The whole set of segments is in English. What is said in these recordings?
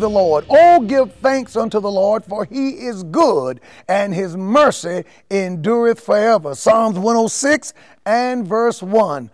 the Lord. Oh, give thanks unto the Lord, for he is good, and his mercy endureth forever. Psalms 106 and verse 1.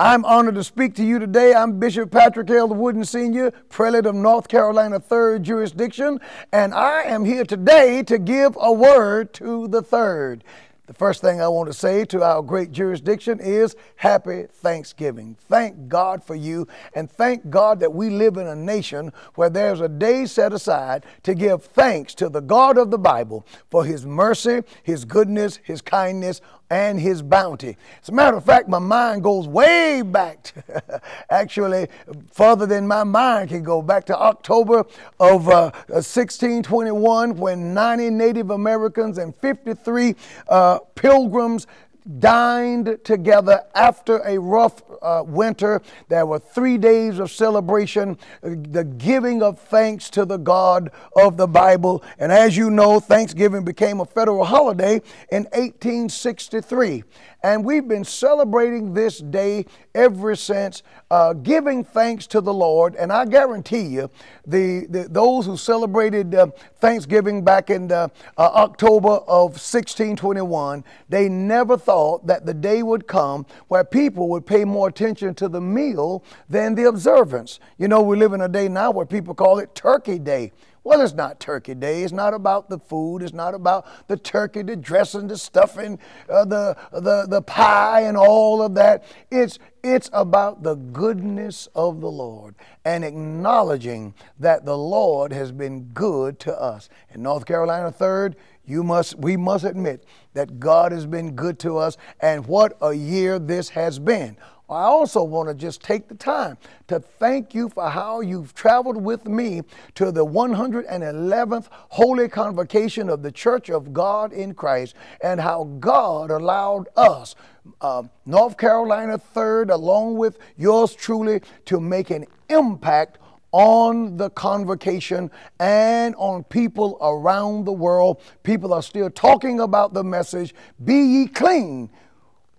I'm honored to speak to you today. I'm Bishop Patrick L. Wooden Sr., Prelate of North Carolina 3rd Jurisdiction, and I am here today to give a word to the 3rd. The first thing I want to say to our great jurisdiction is happy Thanksgiving. Thank God for you and thank God that we live in a nation where there's a day set aside to give thanks to the God of the Bible for his mercy, his goodness, his kindness and his bounty. As a matter of fact, my mind goes way back, to, actually, further than my mind can go, back to October of uh, 1621 uh, when 90 Native Americans and 53 uh, pilgrims dined together after a rough uh, winter. There were three days of celebration, uh, the giving of thanks to the God of the Bible. And as you know, Thanksgiving became a federal holiday in 1863. And we've been celebrating this day ever since, uh, giving thanks to the Lord. And I guarantee you, the, the those who celebrated uh, Thanksgiving back in uh, October of 1621, they never thought that the day would come where people would pay more attention to the meal than the observance. You know, we live in a day now where people call it Turkey Day. Well, it's not Turkey Day. It's not about the food. It's not about the turkey, the dressing, the stuffing, uh, the, the, the pie, and all of that. It's, it's about the goodness of the Lord and acknowledging that the Lord has been good to us. In North Carolina, third, you must, we must admit that God has been good to us, and what a year this has been. I also want to just take the time to thank you for how you've traveled with me to the 111th Holy Convocation of the Church of God in Christ and how God allowed us, uh, North Carolina 3rd, along with yours truly, to make an impact on the convocation and on people around the world. People are still talking about the message, be ye clean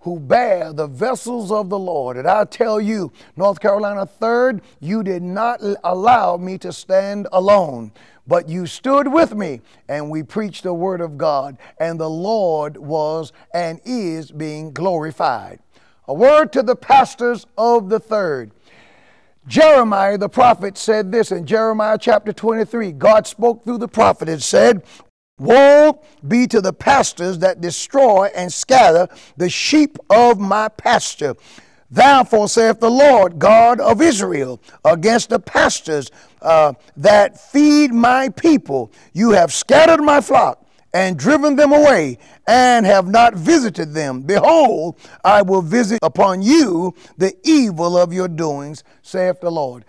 who bear the vessels of the Lord. And I tell you, North Carolina, third, you did not allow me to stand alone, but you stood with me, and we preached the word of God, and the Lord was and is being glorified. A word to the pastors of the third. Jeremiah the prophet said this in Jeremiah chapter 23. God spoke through the prophet and said, Woe be to the pastors that destroy and scatter the sheep of my pasture. Therefore saith the Lord God of Israel against the pastors uh, that feed my people. You have scattered my flock and driven them away and have not visited them. Behold, I will visit upon you the evil of your doings, saith the Lord.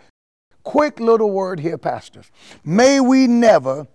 Quick little word here, pastors. May we never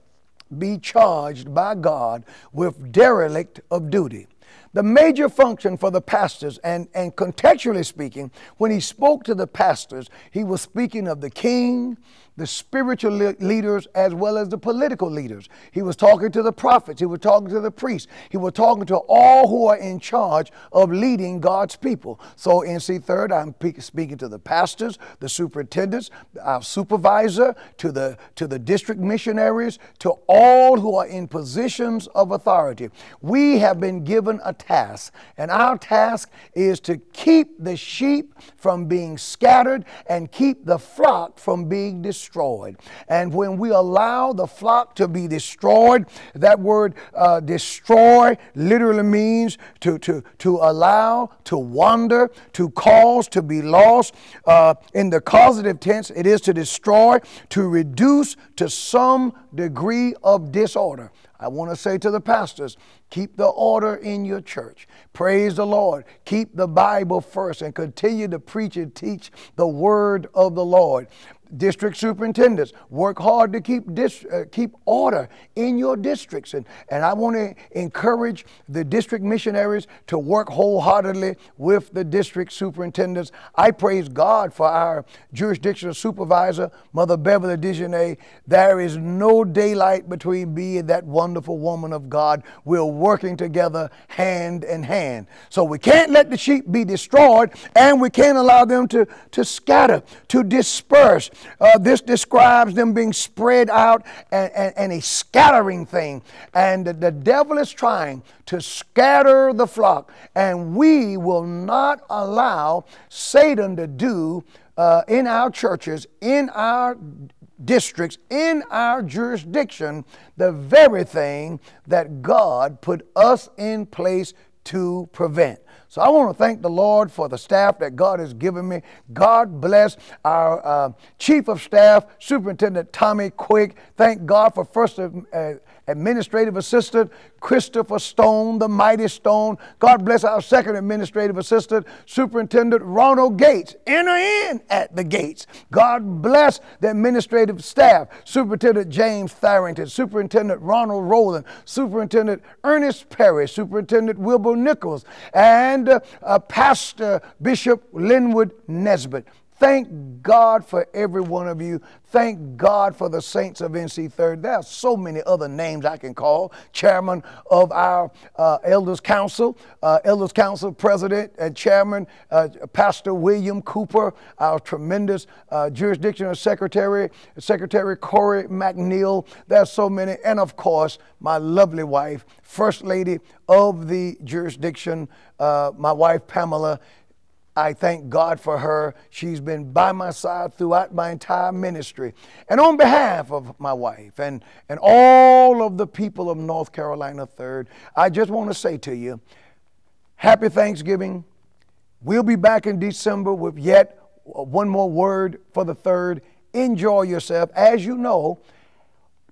be charged by God with derelict of duty. The major function for the pastors, and, and contextually speaking, when he spoke to the pastors, he was speaking of the king, the spiritual leaders as well as the political leaders. He was talking to the prophets, he was talking to the priests, he was talking to all who are in charge of leading God's people. So, NC Third, I'm speaking to the pastors, the superintendents, our supervisor, to the to the district missionaries, to all who are in positions of authority. We have been given a task, and our task is to keep the sheep from being scattered and keep the flock from being destroyed destroyed. And when we allow the flock to be destroyed, that word uh, destroy literally means to, to, to allow, to wander, to cause, to be lost. Uh, in the causative tense, it is to destroy, to reduce to some degree of disorder. I want to say to the pastors, keep the order in your church. Praise the Lord. Keep the Bible first and continue to preach and teach the word of the Lord district superintendents work hard to keep dis, uh, keep order in your districts and and I want to encourage the district missionaries to work wholeheartedly with the district superintendents I praise God for our jurisdictional supervisor mother Beverly Dijonay there is no daylight between me and that wonderful woman of God we're working together hand in hand so we can't let the sheep be destroyed and we can't allow them to to scatter to disperse uh, this describes them being spread out and, and, and a scattering thing. And the, the devil is trying to scatter the flock. And we will not allow Satan to do uh, in our churches, in our districts, in our jurisdiction, the very thing that God put us in place to prevent. So I want to thank the Lord for the staff that God has given me. God bless our uh, Chief of Staff, Superintendent Tommy Quick. Thank God for First uh, administrative assistant, Christopher Stone, the mighty Stone. God bless our second administrative assistant, Superintendent Ronald Gates. Enter in at the gates. God bless the administrative staff, Superintendent James Tharrington, Superintendent Ronald Rowland, Superintendent Ernest Perry, Superintendent Wilbur Nichols, and uh, uh, Pastor Bishop Linwood Nesbitt. Thank God for every one of you. Thank God for the saints of NC Third. There are so many other names I can call. Chairman of our uh, Elders Council, uh, Elders Council President and Chairman, uh, Pastor William Cooper, our tremendous uh, Jurisdictional Secretary, Secretary Corey McNeil. There are so many. And of course, my lovely wife, First Lady of the jurisdiction, uh, my wife Pamela. I thank God for her. She's been by my side throughout my entire ministry. And on behalf of my wife and, and all of the people of North Carolina 3rd, I just want to say to you, happy Thanksgiving. We'll be back in December with yet one more word for the 3rd. Enjoy yourself. As you know,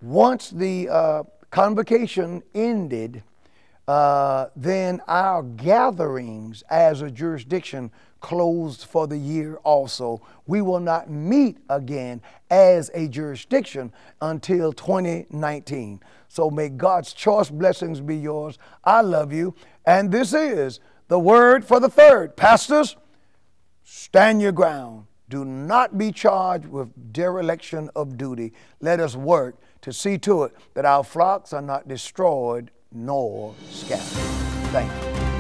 once the uh, convocation ended, uh, then our gatherings as a jurisdiction closed for the year also. We will not meet again as a jurisdiction until 2019. So may God's choice blessings be yours. I love you. And this is the word for the third. Pastors, stand your ground. Do not be charged with dereliction of duty. Let us work to see to it that our flocks are not destroyed nor scatter. Thank you.